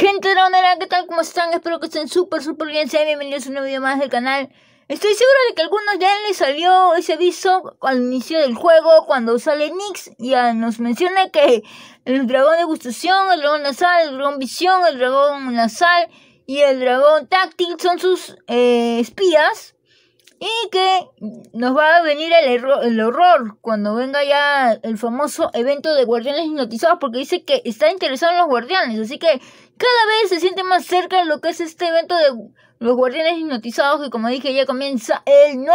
Gente de ¿qué tal? ¿Cómo están? Espero que estén súper, súper bien. Sean bienvenidos a un nuevo video más del canal. Estoy seguro de que a algunos ya les salió ese aviso al inicio del juego, cuando sale Nix y nos menciona que el dragón de gustación, el dragón nasal, el dragón visión, el dragón nasal y el dragón táctil son sus eh, espías. Y que nos va a venir el, el horror cuando venga ya el famoso evento de guardianes hipnotizados, porque dice que está interesado en los guardianes. Así que cada vez se siente más cerca de lo que es este evento de los guardianes hipnotizados, que como dije ya comienza el 9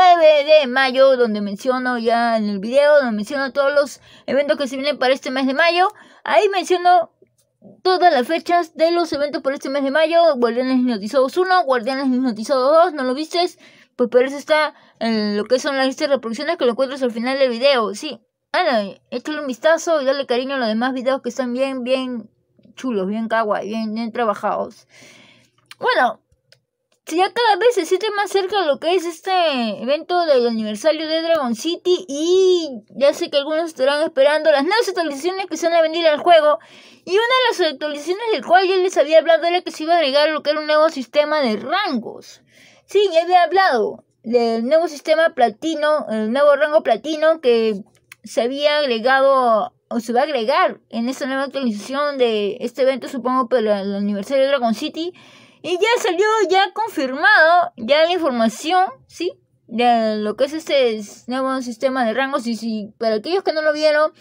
de mayo, donde menciono ya en el video, donde menciono todos los eventos que se vienen para este mes de mayo. Ahí menciono todas las fechas de los eventos por este mes de mayo. Guardianes Hipnotizados 1, Guardianes Hipnotizados 2, ¿no lo viste? Pues por eso está en lo que son las listas de reproducciones que lo encuentras al final del video. Sí, Ana, échale un vistazo y dale cariño a los demás videos que están bien, bien chulos, bien kawaii, bien, bien trabajados. Bueno, si ya cada vez se siente más cerca lo que es este evento del aniversario de Dragon City y ya sé que algunos estarán esperando las nuevas actualizaciones que se van a venir al juego y una de las actualizaciones del cual yo les había hablado era que se iba a agregar lo que era un nuevo sistema de rangos. Sí, ya había hablado del nuevo sistema platino, el nuevo rango platino que se había agregado o se va a agregar en esta nueva actualización de este evento, supongo, para el aniversario de Dragon City. Y ya salió, ya confirmado, ya la información, ¿sí? De lo que es este nuevo sistema de rangos. Y si para aquellos que no lo vieron,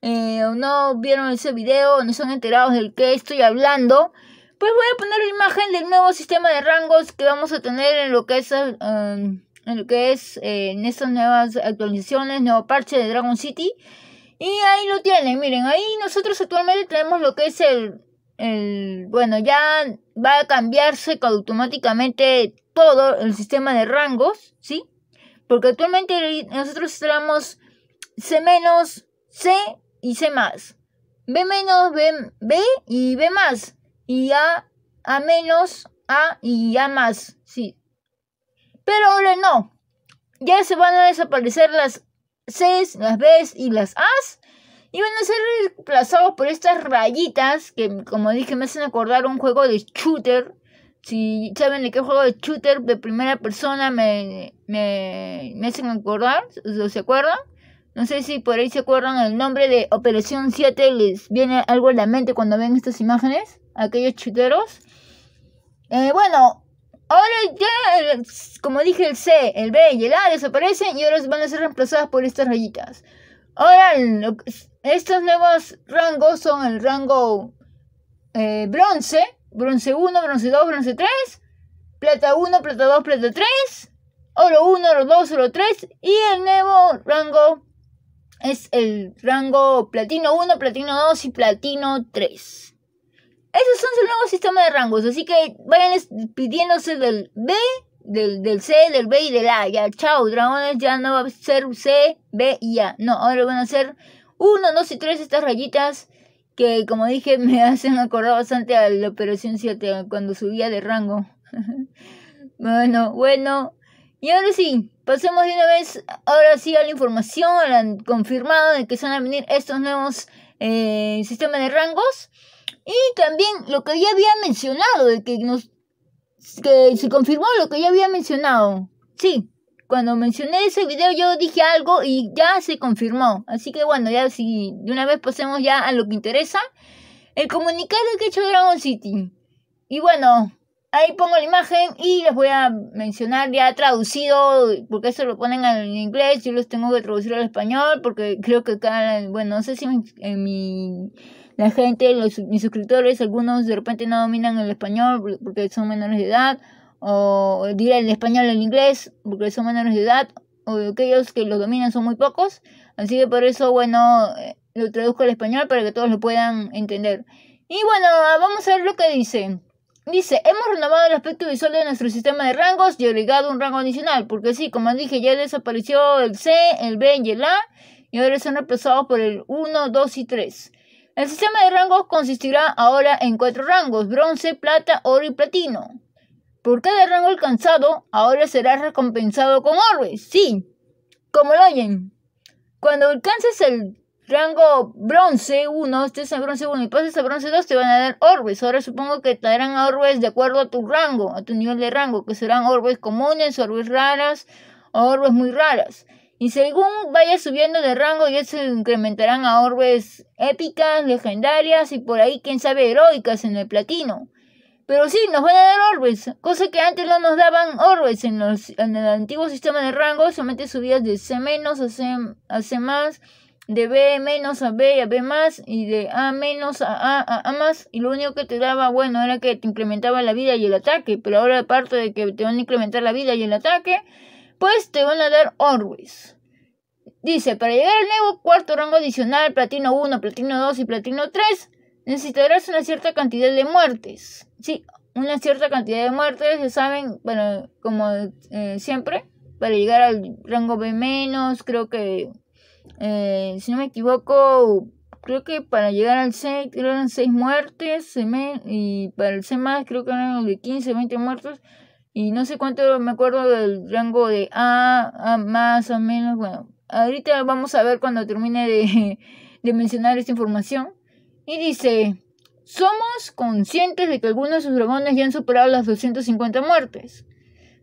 eh, o no vieron ese video, no son enterados del que estoy hablando, pues voy a poner la imagen del nuevo sistema de rangos que vamos a tener en lo que es, eh, en, lo que es eh, en estas nuevas actualizaciones, nuevo parche de Dragon City. Y ahí lo tienen, miren, ahí nosotros actualmente tenemos lo que es el, bueno, ya va a cambiarse automáticamente todo el sistema de rangos, ¿sí? Porque actualmente nosotros tenemos C C y C B B, y B más y A a menos A y A más. Sí. Pero ahora no. Ya se van a desaparecer las Cs, las Bs y las As. Y van a ser reemplazados por estas rayitas que, como dije, me hacen acordar un juego de shooter. Si saben de qué juego de shooter de primera persona me, me, me hacen acordar, ¿se acuerdan? No sé si por ahí se acuerdan el nombre de Operación 7, les viene algo a la mente cuando ven estas imágenes aquellos chuteros eh, bueno, ahora ya, como dije, el C, el B y el A desaparecen y ahora van a ser reemplazadas por estas rayitas. Ahora, estos nuevos rangos son el rango eh, bronce, bronce 1, bronce 2, bronce 3, plata 1, plata 2, plata 3, oro 1, oro 2, oro 3 y el nuevo rango es el rango platino 1, platino 2 y platino 3. Esos son sus nuevos sistemas de rangos, así que vayan pidiéndose del B, del, C, del B y del A. Ya, chao, dragones, ya no va a ser C, B y A. No, ahora van a ser 1, 2 y 3 estas rayitas que, como dije, me hacen acordar bastante a la Operación 7 cuando subía de rango. bueno, bueno. Y ahora sí, pasemos de una vez, ahora sí a la información, Han confirmado de que van a venir estos nuevos eh, sistemas de rangos. Y también lo que ya había mencionado, de que nos que se confirmó lo que ya había mencionado. Sí, cuando mencioné ese video yo dije algo y ya se confirmó. Así que bueno, ya si de una vez pasemos ya a lo que interesa. El comunicado que ha hecho Dragon City. Y bueno, ahí pongo la imagen y les voy a mencionar ya traducido, porque eso lo ponen en inglés, yo los tengo que traducir al español, porque creo que acá, bueno, no sé si en mi la gente, los, mis suscriptores, algunos de repente no dominan el español porque son menores de edad, o diré el español el inglés porque son menores de edad, o aquellos que los dominan son muy pocos, así que por eso, bueno, eh, lo traduzco al español para que todos lo puedan entender. Y bueno, vamos a ver lo que dice. Dice, hemos renovado el aspecto visual de nuestro sistema de rangos y agregado un rango adicional, porque sí, como dije, ya desapareció el C, el B y el A, y ahora son reemplazados por el 1, 2 y 3. El sistema de rangos consistirá ahora en cuatro rangos, bronce, plata, oro y platino. Por cada rango alcanzado, ahora serás recompensado con orbes. Sí, como lo oyen. Cuando alcances el rango bronce 1, estés en bronce 1 y pases a bronce 2, te van a dar orbes. Ahora supongo que te darán orbes de acuerdo a tu rango, a tu nivel de rango, que serán orbes comunes, orbes raras, orbes muy raras. Y según vaya subiendo de rango, ya se incrementarán a orbes épicas, legendarias y por ahí, quién sabe, heroicas en el platino. Pero sí, nos van a dar orbes, cosa que antes no nos daban orbes en, el antiguo sistema de rango, solamente subías de C- a C, a de B- a B y a B+, y de A- a A a A+, y lo único que te daba, bueno, era que te incrementaba la vida y el ataque, pero ahora aparte de que te van a incrementar la vida y el ataque, te van a dar Always. Dice, para llegar al nuevo cuarto rango adicional, platino 1, platino 2 y platino 3, necesitarás una cierta cantidad de muertes. Sí, una cierta cantidad de muertes, ya saben, bueno, como eh, siempre, para llegar al rango B menos, creo que, eh, si no me equivoco, creo que para llegar al C eran 6 muertes, y para el C más creo que eran de 15, 20 muertes y no sé cuánto me acuerdo del rango de A, A más o menos. Bueno, ahorita vamos a ver cuando termine de, mencionar esta información. Y dice, somos conscientes de que algunos de sus dragones ya han superado las 250 muertes.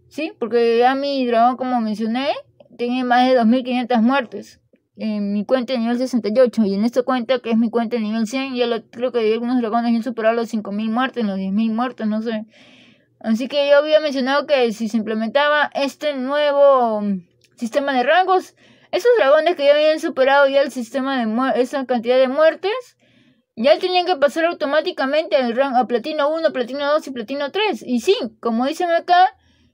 ¿Sí? Porque ya mi dragón, como mencioné, tiene más de 2.500 muertes. En mi cuenta de nivel 68 y en esta cuenta que es mi cuenta de nivel 100, yo creo que algunos dragones ya han superado los 5.000 muertes, los 10.000 muertes, no sé. Así que yo había mencionado que si se implementaba este nuevo sistema de rangos, esos dragones que ya habían superado ya el sistema de esa cantidad de muertes, ya tenían que pasar automáticamente al rango a platino 1, platino 2 y platino 3. Y sí, como dicen acá,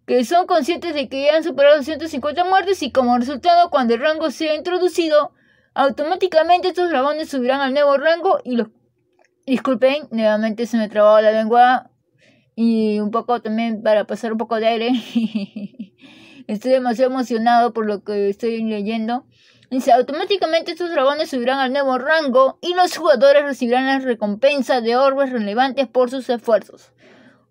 que son conscientes de que ya han superado 150 muertes y como resultado cuando el rango sea introducido, automáticamente estos dragones subirán al nuevo rango y los... Disculpen, nuevamente se me trababa la lengua y un poco también para pasar un poco de aire. Estoy demasiado emocionado por lo que estoy leyendo. Dice, automáticamente estos dragones subirán al nuevo rango y los jugadores recibirán las recompensas de orbes relevantes por sus esfuerzos.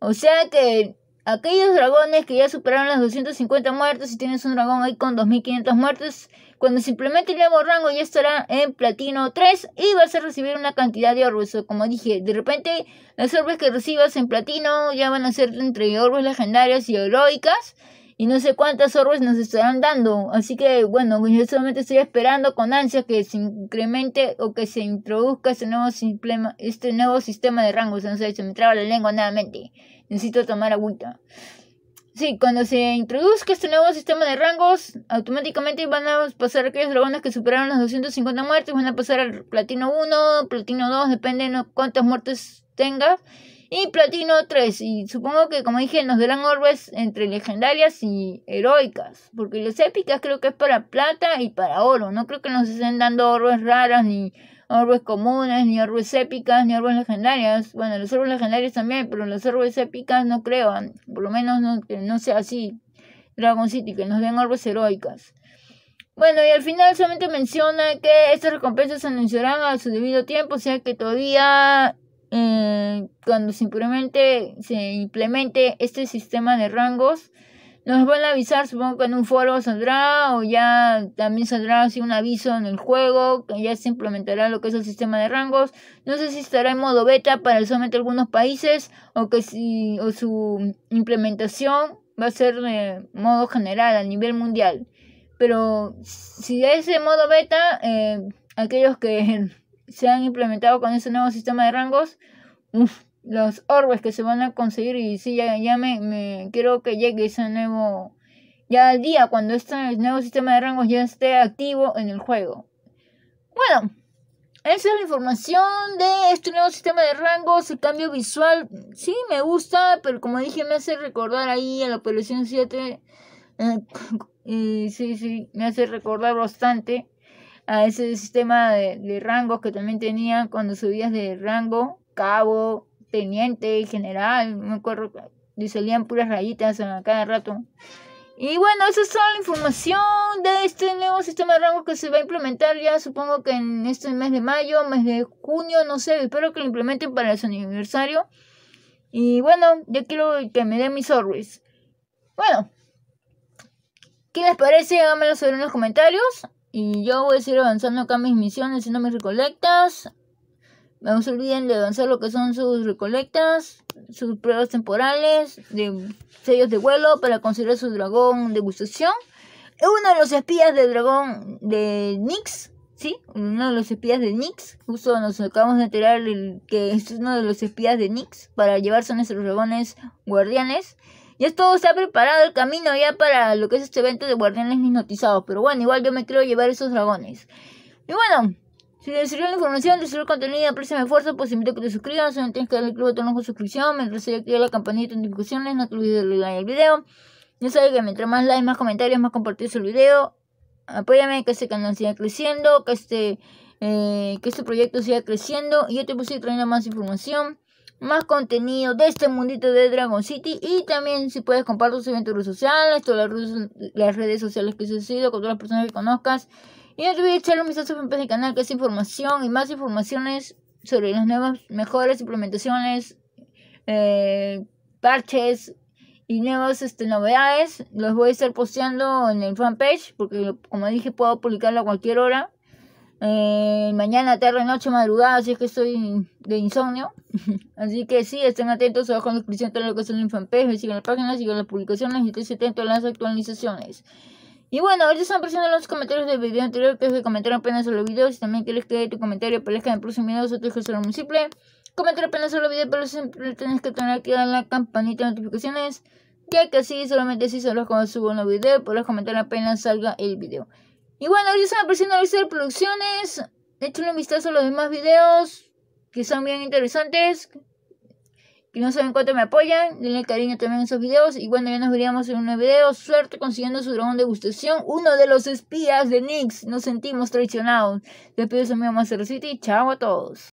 O sea que aquellos dragones que ya superaron las 250 muertes, si tienes un dragón ahí con 2500 muertes, cuando se implemente el nuevo rango ya estará en platino 3 y vas a recibir una cantidad de orbes. como dije, de repente las orbes que recibas en platino ya van a ser entre orbes legendarias y heroicas. Y no sé cuántas orbes nos estarán dando. Así que bueno, yo solamente estoy esperando con ansia que se incremente o que se introduzca este nuevo, este nuevo sistema de rangos. No sé, se me traba la lengua nuevamente. Necesito tomar agüita. Sí, cuando se introduzca este nuevo sistema de rangos, automáticamente van a pasar aquellos dragones que superaron las 250 muertes, van a pasar al platino 1, platino 2, depende de cuántas muertes tenga, y platino 3. Y supongo que, como dije, nos darán orbes entre legendarias y heroicas, porque las épicas creo que es para plata y para oro, no creo que nos estén dando orbes raras ni árboles comunes, ni árboles épicas, ni árboles legendarias. Bueno, los árboles legendarios también, pero los árboles épicas no creo, ah, por lo menos no, que no sea así. Dragon City, que nos den árboles heroicas. Bueno, y al final solamente menciona que estas recompensas se anunciarán a su debido tiempo, o sea que todavía eh, cuando simplemente se implemente este sistema de rangos, nos van a avisar, supongo que en un foro saldrá o ya también saldrá así un aviso en el juego, que ya se implementará lo que es el sistema de rangos. No sé si estará en modo beta para solamente algunos países o que si o su implementación va a ser de modo general a nivel mundial. Pero si es de modo beta, eh, aquellos que se han implementado con ese nuevo sistema de rangos, uff, los orbes que se van a conseguir y si ya, ya me, me, quiero que llegue ese nuevo, ya al día cuando este nuevo sistema de rangos ya esté activo en el juego. Bueno, esa es la información de este nuevo sistema de rangos, el cambio visual, sí me gusta, pero como dije me hace recordar ahí a la Operación 7, eh, y sí, sí, me hace recordar bastante a ese sistema de, de rangos que también tenía cuando subías de rango, cabo, teniente, general, me acuerdo, y salían puras rayitas a cada rato. Y bueno, esa es toda la información de este nuevo sistema de rangos que se va a implementar ya supongo que en este mes de mayo, mes de junio, no sé, espero que lo implementen para su aniversario. Y bueno, yo quiero que me den mis stories Bueno, ¿qué les parece? Háganmelo saber en los comentarios. Y yo voy a seguir avanzando acá mis misiones, no mis recolectas. No se olviden de avanzar lo que son sus recolectas, sus pruebas temporales, de sellos de vuelo para conseguir su dragón degustación. Es uno de los espías de dragón de Nyx ¿sí? Uno de los espías de Nyx Justo nos acabamos de enterar que es uno de los espías de Nyx para llevarse a nuestros dragones guardianes. Y esto se ha preparado el camino ya para lo que es este evento de guardianes hipnotizados. Pero bueno, igual yo me quiero llevar esos dragones. Y bueno, si te sirvió la información, te sirvió contenido, aprecian mi esfuerzo, pues invito a que te suscribas. Si no tienes que darle botón de suscripción, mientras se activa la campanita de notificaciones, no te olvides de darle like al video. Ya sabes que mientras más likes, más comentarios, más compartidos el video. Apóyame que este canal siga creciendo, que este, eh, que este proyecto siga creciendo. Y yo te puse trayendo más información, más contenido de este mundito de Dragon City. Y también si puedes compartir tus eventos redes sociales, todas las redes, sociales que se sido con todas las personas que conozcas. Y no te a echarle un vistazo a mi canal que es información y más informaciones sobre las nuevas mejores implementaciones, eh, parches y nuevas este, novedades. Los voy a estar posteando en el fanpage porque como dije puedo publicarlo a cualquier hora. Eh, mañana, tarde, noche, madrugada, así es que estoy de insomnio. así que sí, estén atentos abajo en la descripción todo lo que es el fanpage, sigan la páginas, sigan las publicaciones y estén atentos a las actualizaciones. Y bueno, ya están apareciendo los comentarios del video anterior, que es que comentaron apenas solo los videos. Si también quieres que tu comentario que en el próximo video o te dejes solo simple, comentar apenas solo los videos, pero siempre tienes que tener activada la campanita de notificaciones, ya que así solamente si solo cuando subo un nuevo video podrás comentar apenas salga el video. Y bueno, ahorita están apareciendo listas de producciones. Échale un vistazo a los demás videos, que son bien interesantes que no saben cuánto me apoyan. Denle cariño también a esos videos. Y bueno, ya nos veríamos en un nuevo video. Suerte consiguiendo su dragón de gustación. Uno de los espías de Nix. Nos sentimos traicionados. Despido a mi Master city, Chao a todos.